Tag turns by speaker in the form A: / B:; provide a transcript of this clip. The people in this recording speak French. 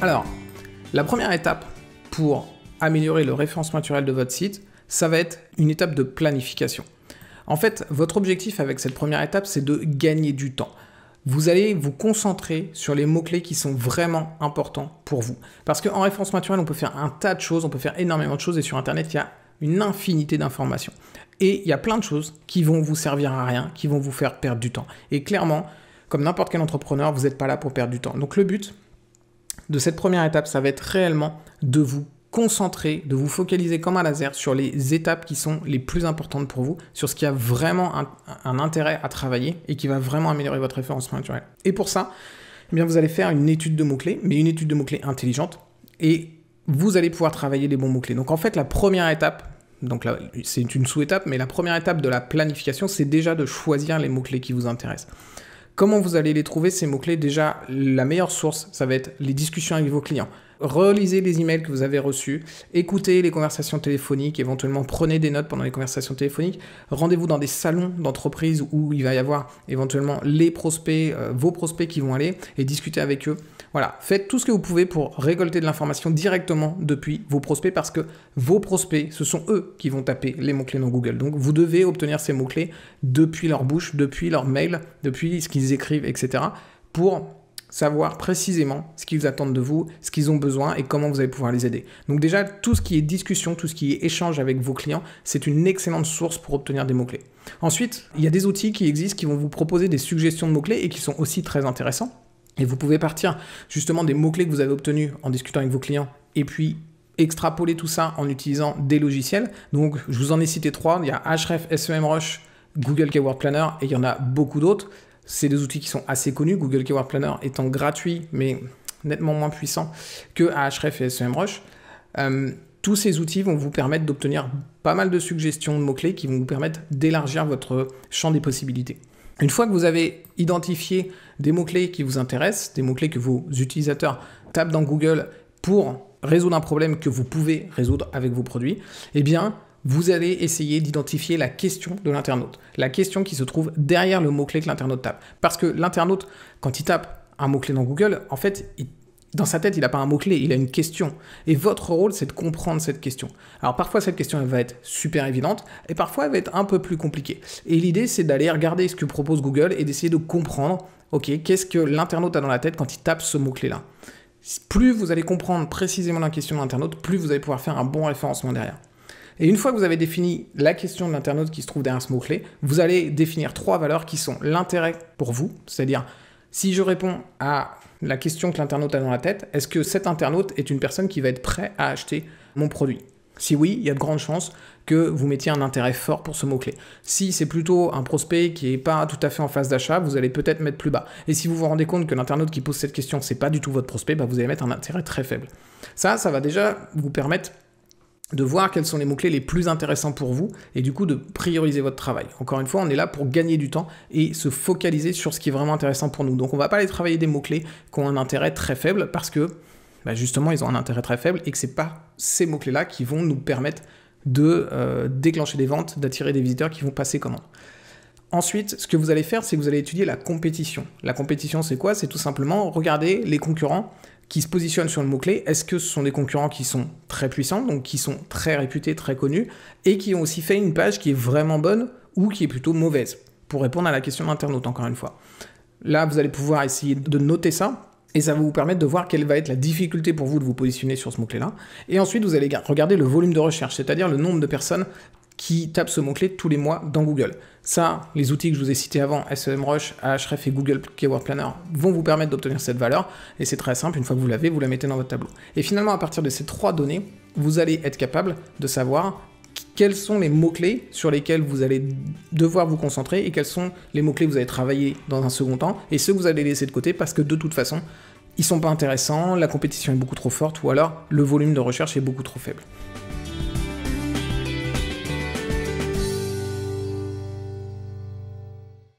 A: Alors, la première étape pour améliorer le référencement naturel de votre site, ça va être une étape de planification. En fait, votre objectif avec cette première étape, c'est de gagner du temps. Vous allez vous concentrer sur les mots-clés qui sont vraiment importants pour vous. Parce qu'en référencement naturel, on peut faire un tas de choses, on peut faire énormément de choses, et sur Internet, il y a une infinité d'informations. Et il y a plein de choses qui vont vous servir à rien, qui vont vous faire perdre du temps. Et clairement, comme n'importe quel entrepreneur, vous n'êtes pas là pour perdre du temps. Donc le but, de cette première étape, ça va être réellement de vous concentrer, de vous focaliser comme un laser sur les étapes qui sont les plus importantes pour vous, sur ce qui a vraiment un, intérêt à travailler et qui va vraiment améliorer votre référencement naturel. Et pour ça, eh bien vous allez faire une étude de mots-clés, mais une étude de mots-clés intelligente, et vous allez pouvoir travailler les bons mots-clés. Donc en fait, la première étape, donc là, c'est une sous-étape, mais la première étape de la planification, c'est déjà de choisir les mots-clés qui vous intéressent. Comment vous allez les trouver, ces mots-clés Déjà, la meilleure source, ça va être les discussions avec vos clients relisez les emails que vous avez reçus, écoutez les conversations téléphoniques, éventuellement prenez des notes pendant les conversations téléphoniques, rendez-vous dans des salons d'entreprise où il va y avoir éventuellement les prospects, euh, vos prospects qui vont aller et discutez avec eux. Voilà, faites tout ce que vous pouvez pour récolter de l'information directement depuis vos prospects parce que vos prospects, ce sont eux qui vont taper les mots-clés dans Google. Donc vous devez obtenir ces mots-clés depuis leur bouche, depuis leur mail, depuis ce qu'ils écrivent, etc. pour savoir précisément ce qu'ils attendent de vous, ce qu'ils ont besoin et comment vous allez pouvoir les aider. Donc déjà, tout ce qui est discussion, tout ce qui est échange avec vos clients, c'est une excellente source pour obtenir des mots-clés. Ensuite, il y a des outils qui existent qui vont vous proposer des suggestions de mots-clés et qui sont aussi très intéressants. Et vous pouvez partir justement des mots-clés que vous avez obtenus en discutant avec vos clients et puis extrapoler tout ça en utilisant des logiciels. Donc, je vous en ai cité trois. Il y a href, SEMrush, Google Keyword Planner et il y en a beaucoup d'autres c'est des outils qui sont assez connus, Google Keyword Planner étant gratuit, mais nettement moins puissant que Ahref et SEMrush. Euh, tous ces outils vont vous permettre d'obtenir pas mal de suggestions de mots-clés qui vont vous permettre d'élargir votre champ des possibilités. Une fois que vous avez identifié des mots-clés qui vous intéressent, des mots-clés que vos utilisateurs tapent dans Google pour résoudre un problème que vous pouvez résoudre avec vos produits, eh bien, vous allez essayer d'identifier la question de l'internaute, la question qui se trouve derrière le mot-clé que l'internaute tape. Parce que l'internaute, quand il tape un mot-clé dans Google, en fait, dans sa tête, il n'a pas un mot-clé, il a une question. Et votre rôle, c'est de comprendre cette question. Alors parfois, cette question, elle va être super évidente, et parfois, elle va être un peu plus compliquée. Et l'idée, c'est d'aller regarder ce que propose Google et d'essayer de comprendre, OK, qu'est-ce que l'internaute a dans la tête quand il tape ce mot-clé-là. Plus vous allez comprendre précisément la question de l'internaute, plus vous allez pouvoir faire un bon référencement derrière. Et une fois que vous avez défini la question de l'internaute qui se trouve derrière ce mot-clé, vous allez définir trois valeurs qui sont l'intérêt pour vous, c'est-à-dire si je réponds à la question que l'internaute a dans la tête, est-ce que cet internaute est une personne qui va être prêt à acheter mon produit si oui, il y a de grandes chances que vous mettiez un intérêt fort pour ce mot-clé. Si c'est plutôt un prospect qui n'est pas tout à fait en phase d'achat, vous allez peut-être mettre plus bas. Et si vous vous rendez compte que l'internaute qui pose cette question, c'est pas du tout votre prospect, bah, vous allez mettre un intérêt très faible. Ça, ça va déjà vous permettre de voir quels sont les mots-clés les plus intéressants pour vous et du coup de prioriser votre travail. Encore une fois, on est là pour gagner du temps et se focaliser sur ce qui est vraiment intéressant pour nous. Donc on va pas aller travailler des mots-clés qui ont un intérêt très faible parce que bah, justement ils ont un intérêt très faible et que n'est pas ces mots-clés-là qui vont nous permettre de euh, déclencher des ventes, d'attirer des visiteurs qui vont passer commande. Ensuite, ce que vous allez faire, c'est que vous allez étudier la compétition. La compétition, c'est quoi C'est tout simplement regarder les concurrents qui se positionnent sur le mot-clé, est-ce que ce sont des concurrents qui sont très puissants, donc qui sont très réputés, très connus, et qui ont aussi fait une page qui est vraiment bonne ou qui est plutôt mauvaise, pour répondre à la question de encore une fois. Là, vous allez pouvoir essayer de noter ça, et ça va vous permettre de voir quelle va être la difficulté pour vous de vous positionner sur ce mot-clé-là. Et ensuite, vous allez regarder le volume de recherche, c'est-à-dire le nombre de personnes qui tapent ce mot-clé tous les mois dans Google. Ça, les outils que je vous ai cités avant, SEMrush, Ahref et Google Keyword Planner, vont vous permettre d'obtenir cette valeur. Et c'est très simple, une fois que vous l'avez, vous la mettez dans votre tableau. Et finalement, à partir de ces trois données, vous allez être capable de savoir quels sont les mots-clés sur lesquels vous allez devoir vous concentrer et quels sont les mots-clés que vous allez travailler dans un second temps et ceux que vous allez laisser de côté parce que de toute façon, ils sont pas intéressants, la compétition est beaucoup trop forte ou alors le volume de recherche est beaucoup trop faible.